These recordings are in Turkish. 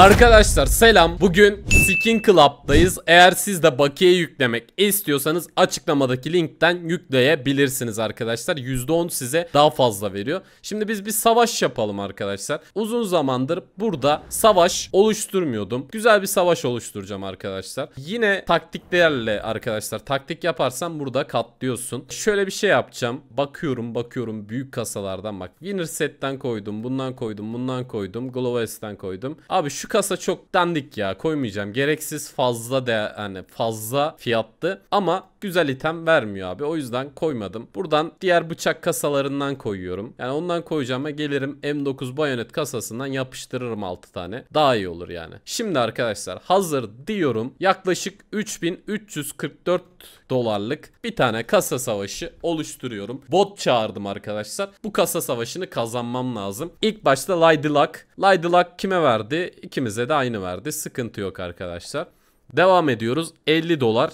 Arkadaşlar selam. Bugün Skin Club'dayız. Eğer siz de bakiye yüklemek istiyorsanız açıklamadaki linkten yükleyebilirsiniz arkadaşlar. %10 size daha fazla veriyor. Şimdi biz bir savaş yapalım arkadaşlar. Uzun zamandır burada savaş oluşturmuyordum. Güzel bir savaş oluşturacağım arkadaşlar. Yine taktiklerle arkadaşlar taktik yaparsan burada katlıyorsun. Şöyle bir şey yapacağım. Bakıyorum bakıyorum büyük kasalardan bak. Winner setten koydum. Bundan koydum. Bundan koydum. Glowest'ten koydum. Abi şu kasa çok dandik ya koymayacağım. Gereksiz fazla de hani fazla fiyattı ama güzel item vermiyor abi. O yüzden koymadım. Buradan diğer bıçak kasalarından koyuyorum. Yani ondan koyacağıma gelirim M9 bayonet kasasından yapıştırırım 6 tane. Daha iyi olur yani. Şimdi arkadaşlar hazır diyorum. Yaklaşık 3344 dolarlık bir tane kasa savaşı oluşturuyorum. Bot çağırdım arkadaşlar. Bu kasa savaşını kazanmam lazım. İlk başta Lady Luck Laydılak kime verdi? İkimize de aynı verdi. Sıkıntı yok arkadaşlar. Devam ediyoruz. 50 dolar.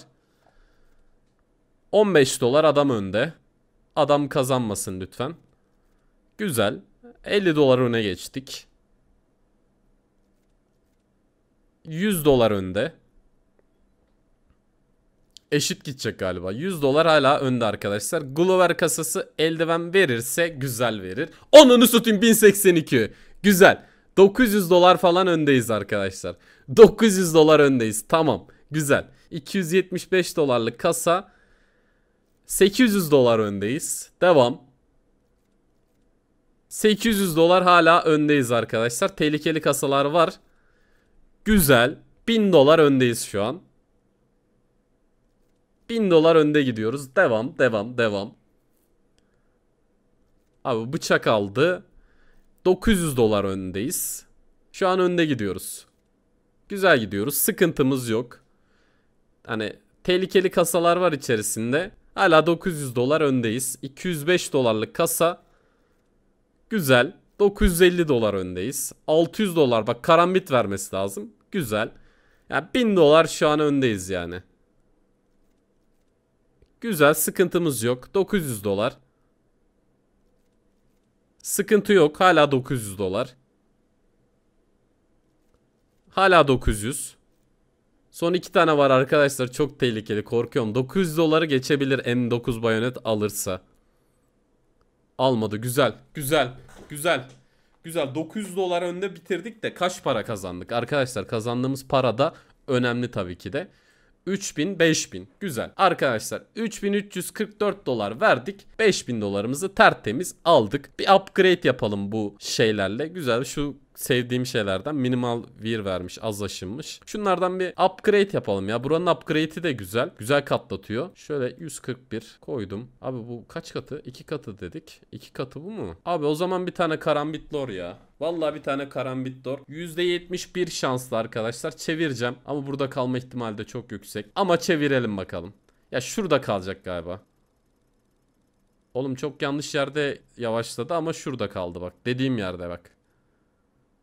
15 dolar adam önde. Adam kazanmasın lütfen. Güzel. 50 dolar öne geçtik. 100 dolar önde. Eşit gidecek galiba. 100 dolar hala önde arkadaşlar. Glover kasası eldiven verirse güzel verir. Onunu satayım 1082. Güzel. 900 dolar falan öndeyiz arkadaşlar. 900 dolar öndeyiz. Tamam. Güzel. 275 dolarlık kasa 800 dolar öndeyiz. Devam. 800 dolar hala öndeyiz arkadaşlar. Tehlikeli kasalar var. Güzel. 1000 dolar öndeyiz şu an. 1000 dolar önde gidiyoruz. Devam, devam, devam. Abi bıçak aldı. 900 dolar öndeyiz. Şu an önde gidiyoruz. Güzel gidiyoruz. Sıkıntımız yok. Hani tehlikeli kasalar var içerisinde. Hala 900 dolar öndeyiz. 205 dolarlık kasa. Güzel. 950 dolar öndeyiz. 600 dolar bak karambit vermesi lazım. Güzel. Yani 1000 dolar şu an öndeyiz yani. Güzel sıkıntımız yok. 900 dolar. Sıkıntı yok. Hala 900 dolar. Hala 900. Son iki tane var arkadaşlar. Çok tehlikeli. Korkuyorum. 900 doları geçebilir M9 bayonet alırsa. Almadı. Güzel. Güzel. Güzel. Güzel. 900 dolar önde bitirdik de kaç para kazandık? Arkadaşlar kazandığımız para da önemli tabii ki de. 3000, 5000. Güzel. Arkadaşlar 3344 dolar verdik. 5000 dolarımızı tertemiz aldık. Bir upgrade yapalım bu şeylerle. Güzel şu sevdiğim şeylerden minimal vir vermiş az aşınmış. Şunlardan bir upgrade yapalım ya. Buranın upgrade'i de güzel. Güzel katlatıyor. Şöyle 141 koydum. Abi bu kaç katı? 2 katı dedik. 2 katı bu mu? Abi o zaman bir tane karambit lor ya. Vallahi bir tane karambit dor. %71 şanslı arkadaşlar. Çevireceğim ama burada kalma ihtimali de çok yüksek. Ama çevirelim bakalım. Ya şurada kalacak galiba. Oğlum çok yanlış yerde yavaşladı ama şurada kaldı bak. Dediğim yerde bak.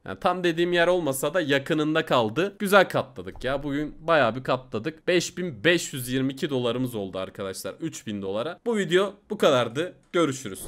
Yani tam dediğim yer olmasa da yakınında kaldı. Güzel katladık ya. Bugün bayağı bir katladık. 5522 dolarımız oldu arkadaşlar. 3000 dolara. Bu video bu kadardı. Görüşürüz.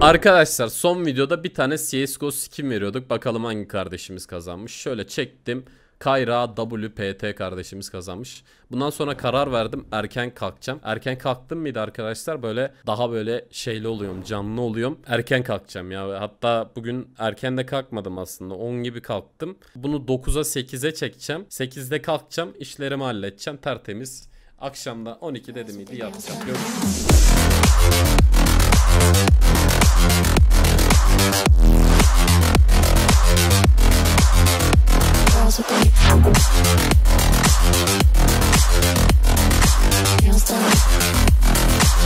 Arkadaşlar son videoda bir tane CSGO skin veriyorduk. Bakalım hangi kardeşimiz kazanmış. Şöyle çektim. Kayra WPT kardeşimiz kazanmış. Bundan sonra karar verdim erken kalkacağım. Erken kalktım mıydı arkadaşlar böyle daha böyle şeyli oluyorum canlı oluyorum. Erken kalkacağım ya. Hatta bugün erken de kalkmadım aslında 10 gibi kalktım. Bunu 9'a 8'e çekeceğim. 8'de kalkacağım işlerimi halledeceğim tertemiz. Akşamda 12 dedim miydi yapacağım. Görüşürüz. Thank you.